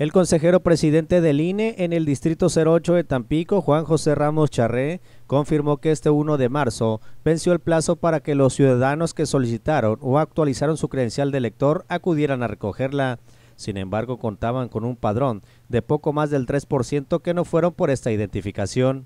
El consejero presidente del INE en el Distrito 08 de Tampico, Juan José Ramos Charré, confirmó que este 1 de marzo venció el plazo para que los ciudadanos que solicitaron o actualizaron su credencial de elector acudieran a recogerla. Sin embargo, contaban con un padrón de poco más del 3% que no fueron por esta identificación.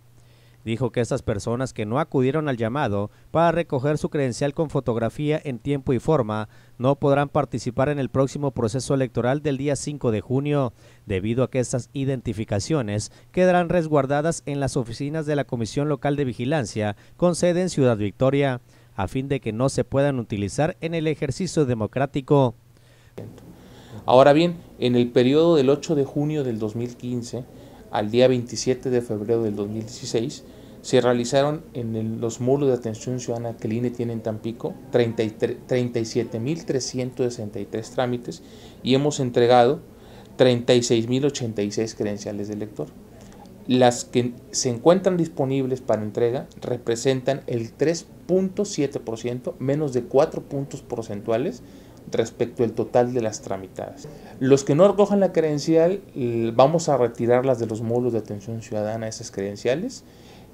Dijo que estas personas que no acudieron al llamado para recoger su credencial con fotografía en tiempo y forma no podrán participar en el próximo proceso electoral del día 5 de junio, debido a que estas identificaciones quedarán resguardadas en las oficinas de la Comisión Local de Vigilancia con sede en Ciudad Victoria, a fin de que no se puedan utilizar en el ejercicio democrático. Ahora bien, en el periodo del 8 de junio del 2015 al día 27 de febrero del 2016, se realizaron en los módulos de atención ciudadana que el INE tiene en Tampico 37.363 trámites y hemos entregado 36.086 credenciales de lector. Las que se encuentran disponibles para entrega representan el 3.7%, menos de 4 puntos porcentuales respecto al total de las tramitadas. Los que no recojan la credencial, vamos a retirarlas de los módulos de atención ciudadana, esas credenciales,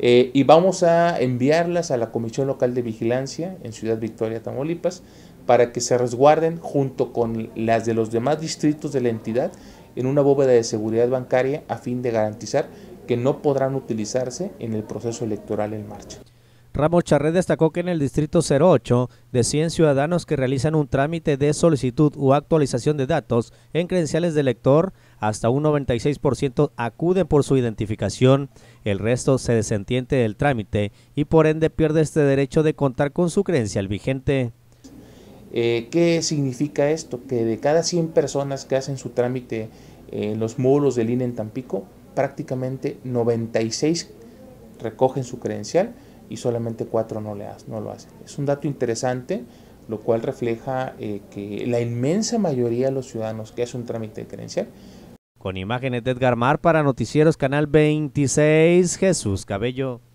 eh, y vamos a enviarlas a la Comisión Local de Vigilancia en Ciudad Victoria, Tamaulipas, para que se resguarden junto con las de los demás distritos de la entidad en una bóveda de seguridad bancaria a fin de garantizar que no podrán utilizarse en el proceso electoral en marcha. Ramos Charret destacó que en el distrito 08, de 100 ciudadanos que realizan un trámite de solicitud o actualización de datos en credenciales de lector, hasta un 96% acuden por su identificación, el resto se desentiende del trámite y por ende pierde este derecho de contar con su credencial vigente. Eh, ¿Qué significa esto? Que de cada 100 personas que hacen su trámite eh, en los módulos del INE en Tampico, prácticamente 96 recogen su credencial y solamente cuatro no, le no lo hacen. Es un dato interesante, lo cual refleja eh, que la inmensa mayoría de los ciudadanos que hace un trámite credencial. Con imágenes de Edgar Mar para Noticieros Canal 26, Jesús Cabello.